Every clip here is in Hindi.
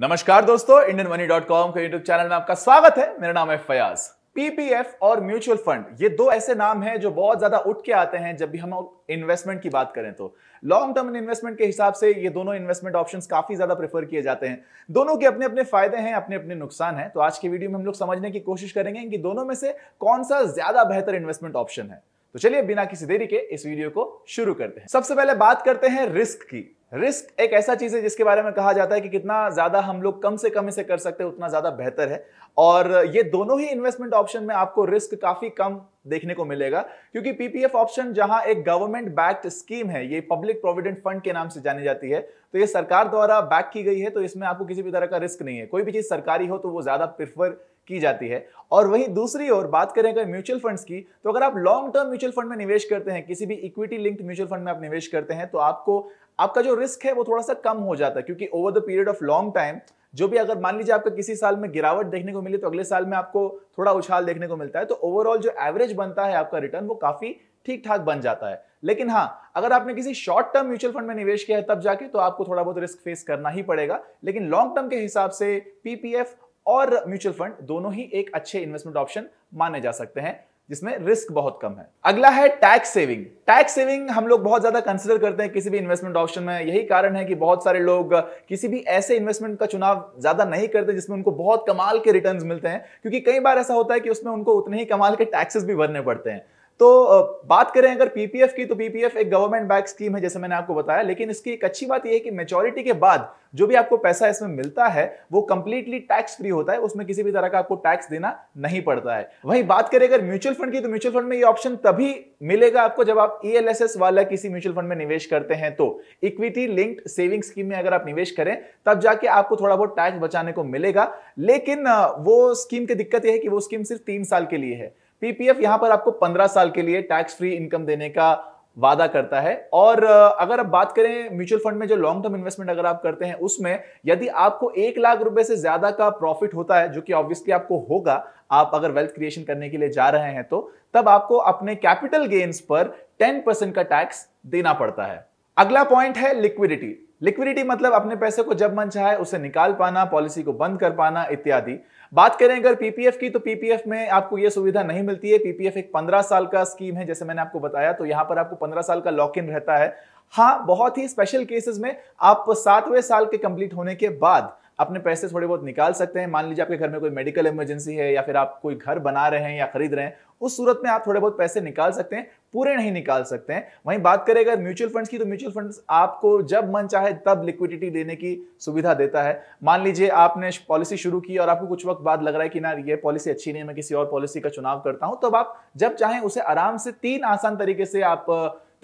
नमस्कार दोस्तों इंडियन मनी डॉट कॉम के यूट्यूब चैनल में आपका स्वागत है मेरा नाम है फयाज पीपीएफ और म्यूचुअल फंड ये दो ऐसे नाम हैं जो बहुत ज्यादा उठ के आते हैं जब भी हम इन्वेस्टमेंट की बात करें तो लॉन्ग टर्म इन्वेस्टमेंट के हिसाब से ये दोनों इन्वेस्टमेंट ऑप्शन काफी ज्यादा प्रेफर किए जाते हैं दोनों के अपने अपने फायदे हैं अपने अपने नुकसान हैं तो आज की वीडियो में हम लोग समझने की कोशिश करेंगे कि दोनों में से कौन सा ज्यादा बेहतर इन्वेस्टमेंट ऑप्शन है तो चलिए बिना किसी देरी के इस वीडियो को शुरू करते हैं सबसे पहले बात करते हैं रिस्क की रिस्क एक ऐसा चीज है जिसके बारे में कहा जाता है कि कितना ज्यादा हम लोग कम से कम इसे कर सकते हैं उतना ज्यादा बेहतर है और ये दोनों ही इन्वेस्टमेंट ऑप्शन में आपको रिस्क काफी कम देखने को मिलेगा क्योंकि पीपीएफ ऑप्शन जहां एक गवर्नमेंट बैक्ड स्कीम है ये पब्लिक प्रोविडेंट फंड के नाम से जानी जाती है तो ये सरकार द्वारा बैक की गई है तो इसमें आपको किसी भी तरह का रिस्क नहीं है कोई भी चीज सरकारी हो तो वो ज्यादा प्रिफर की जाती है और वहीं दूसरी ओर बात करें अगर म्यूचुअल फंड्स की तो अगर आप लॉन्ग टर्म म्यूचुअल फंड में निवेश करते हैं किसी भी इक्विटी लिंक्ड म्यूचुअल फंड में आप निवेश करते हैं तो आपको आपका जो रिस्क है वो थोड़ा सा कम हो जाता है क्योंकि over the period of long time जो भी अगर मान लीजिए आपका किसी साल में गिरावट देखने को मिली तो अगले साल में आपको थोड़ा उछाल देखने को मिलता है तो ओवरऑल जो एवरेज बनता है आपका रिटर्न वो काफी ठीक ठाक बन जाता है लेकिन हाँ अगर आपने किसी शॉर्ट टर्म म्यूचुअल फंड में निवेश किया है तब जाके तो आपको थोड़ा बहुत रिस्क फेस करना ही पड़ेगा लेकिन लॉन्ग टर्म के हिसाब से पीपीएफ और म्यूचुअल फंड दोनों ही एक अच्छे इन्वेस्टमेंट ऑप्शन माने जा सकते हैं जिसमें रिस्क बहुत कम है अगला है टैक्स सेविंग टैक्स सेविंग हम लोग बहुत ज्यादा कंसिडर करते हैं किसी भी इन्वेस्टमेंट ऑप्शन में यही कारण है कि बहुत सारे लोग किसी भी ऐसे इन्वेस्टमेंट का चुनाव ज्यादा नहीं करते जिसमें उनको बहुत कमाल के रिटर्न्स मिलते हैं क्योंकि कई बार ऐसा होता है कि उसमें उनको उतने ही कमाल के टैक्सेस भी भरने पड़ते हैं तो बात करें अगर पीपीएफ की तो पीपीएफ एक गवर्नमेंट बैक स्कीम है जैसे मैंने आपको बताया लेकिन इसकी एक अच्छी बात यह है कि मेचोरिटी के बाद जो भी आपको पैसा इसमें मिलता है वो कंप्लीटली टैक्स फ्री होता है उसमें किसी भी तरह का आपको टैक्स देना नहीं पड़ता है वहीं बात करें अगर म्यूचुअल फंड की तो म्यूचुअल फंड में ये ऑप्शन तभी मिलेगा आपको जब आप ई e वाला किसी म्यूचुअल फंड में निवेश करते हैं तो इक्विटी लिंक्ड सेविंग स्कीम में अगर आप निवेश करें तब जाके आपको थोड़ा बहुत टैक्स बचाने को मिलेगा लेकिन वो स्कीम की दिक्कत यह है कि वो स्कीम सिर्फ तीन साल के लिए है पीपीएफ यहां पर आपको 15 साल के लिए टैक्स फ्री इनकम देने का वादा करता है और अगर आप बात करें म्यूचुअल फंड में जो लॉन्ग टर्म इन्वेस्टमेंट अगर आप करते हैं उसमें यदि आपको एक लाख रुपए से ज्यादा का प्रॉफिट होता है जो कि ऑब्वियसली आपको होगा आप अगर वेल्थ क्रिएशन करने के लिए जा रहे हैं तो तब आपको अपने कैपिटल गेन्स पर टेन परसेंट का टैक्स देना पड़ता है अगला पॉइंट है लिक्विडिटी लिक्विडिटी मतलब अपने पैसे को जब मन चाहे उसे निकाल पाना पॉलिसी को बंद कर पाना इत्यादि बात करें अगर पीपीएफ की तो पीपीएफ में आपको यह सुविधा नहीं मिलती है पीपीएफ एक पंद्रह साल का स्कीम है जैसे मैंने आपको बताया तो यहां पर आपको पंद्रह साल का लॉक इन रहता है हाँ बहुत ही स्पेशल केसेस में आप सातवें साल के कंप्लीट होने के बाद अपने पैसे थोड़े बहुत निकाल सकते हैं मान लीजिए आपके घर में कोई मेडिकल इमरजेंसी है या फिर आप कोई घर बना रहे हैं या खरीद रहे हैं उस सूरत में आप थोड़े बहुत पैसे निकाल सकते हैं पूरे नहीं निकाल सकते हैं वहीं बात करें अगर म्यूचुअल फंड्स की तो म्यूचुअल फंड्स आपको जब मन चाहे तब लिक्विडिटी देने की सुविधा देता है मान लीजिए आपने पॉलिसी शुरू की और आपको कुछ वक्त बाद लग रहा है कि ना ये पॉलिसी अच्छी नहीं है मैं किसी और पॉलिसी का चुनाव करता हूं तब तो आप जब चाहें उसे आराम से तीन आसान तरीके से आप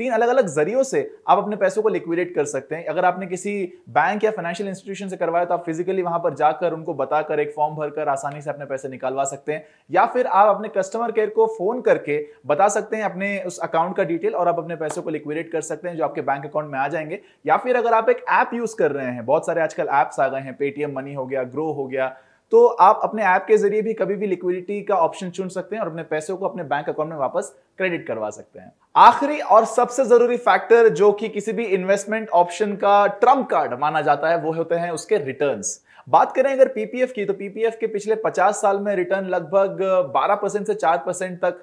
तीन अलग अलग जरियों से आप अपने पैसों को लिक्विडेट कर सकते हैं अगर आपने किसी बैंक या फाइनेंशियल इंस्टीट्यूशन से करवाया तो आप फिजिकली वहां पर जाकर उनको बताकर एक फॉर्म भरकर आसानी से अपने पैसे निकालवा सकते हैं या फिर आप अपने कस्टमर केयर को फोन करके बता सकते हैं अपने उस अकाउंट का डिटेल और आप अपने पैसों को लिक्विडेट कर सकते हैं जो आपके बैंक अकाउंट में आ जाएंगे या फिर अगर आप एक ऐप यूज कर रहे हैं बहुत सारे आजकल ऐप्स आ गए हैं पेटीएम मनी हो गया ग्रो हो गया तो आप अपने ऐप के जरिए भी कभी भी लिक्विडिटी का ऑप्शन चुन सकते हैं और अपने पैसों को अपने बैंक अकाउंट में वापस क्रेडिट करवा सकते हैं आखिरी और सबसे जरूरी फैक्टर जो कि किसी भी इन्वेस्टमेंट ऑप्शन का ट्रम्प कार्ड माना जाता है वो होते हैं उसके रिटर्न बात करें अगर पीपीएफ की तो पीपीएफ के पिछले 50 साल में रिटर्न लगभग 12 परसेंट से 4 परसेंट तक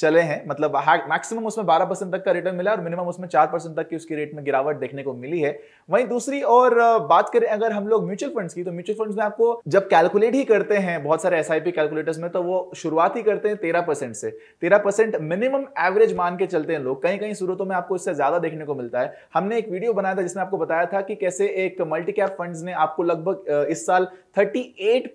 चले हैं मतलब मैक्सिमम उसमें 12 परसेंट तक का रिटर्न मिला और मिनिमम उसमें 4 परसेंट तक की उसकी रेट में गिरावट देखने को मिली है वहीं दूसरी और बात करें अगर हम लोग म्यूचुअल फंड्स की तो म्यूचुअल फंड्स में आपको जब कैलकुलेट ही करते हैं बहुत सारे एसआईपी कैलकुलेटर्स में तो वो शुरुआत ही करते हैं तेरह से तेरह मिनिमम एवरेज मान के चलते हैं लोग कहीं कहीं सूरतों में आपको इससे ज्यादा देखने को मिलता है हमने एक वीडियो बनाया था जिसमें आपको बताया था कि कैसे एक मल्टी कैप फंड ने आपको लगभग इस साल थर्टी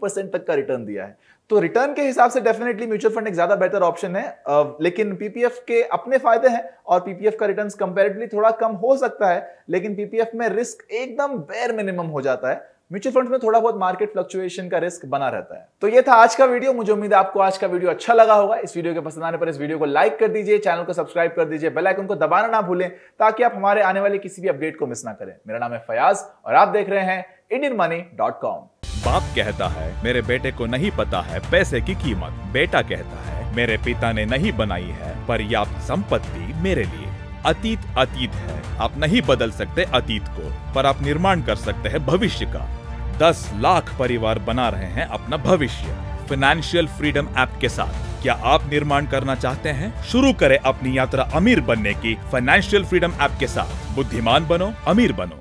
तक का रिटर्न दिया है तो रिटर्न के हिसाब से डेफिनेटली म्यूचुअल फंड एक ज्यादा बेटर ऑप्शन है लेकिन पीपीएफ के अपने फायदे हैं और पीपीएफ का रिटर्न कंपेरेटिवली थोड़ा कम हो सकता है लेकिन पीपीएफ में रिस्क एकदम बेर मिनिमम हो जाता है म्यूचुअल फंड में थोड़ा बहुत मार्केट फ्लक्चुएशन का रिस्क बना रहता है तो ये था आज का वीडियो मुझे उम्मीद है आपको आज का वीडियो अच्छा लगा होगा इस वीडियो के पसंद आने पर इस वीडियो को लाइक कर दीजिए चैनल को सब्सक्राइब कर दीजिए बेल आइकन को दबाना ना भूलें ताकि आप हमारे आने वाले किसी भी अपडेट को मिस ना करें मेरा नाम है फयाज और आप देख रहे हैं इंडियन मनी डॉट कॉम बाप कहता है मेरे बेटे को नहीं पता है पैसे की कीमत बेटा कहता है मेरे पिता ने नहीं बनाई है पर्याप्त संपत्ति मेरे लिए अतीत अतीत है आप नहीं बदल सकते अतीत को पर आप निर्माण कर सकते हैं भविष्य का दस लाख परिवार बना रहे हैं अपना भविष्य फाइनेंशियल फ्रीडम ऐप के साथ क्या आप निर्माण करना चाहते हैं शुरू करें अपनी यात्रा अमीर बनने की फाइनेंशियल फ्रीडम ऐप के साथ बुद्धिमान बनो अमीर बनो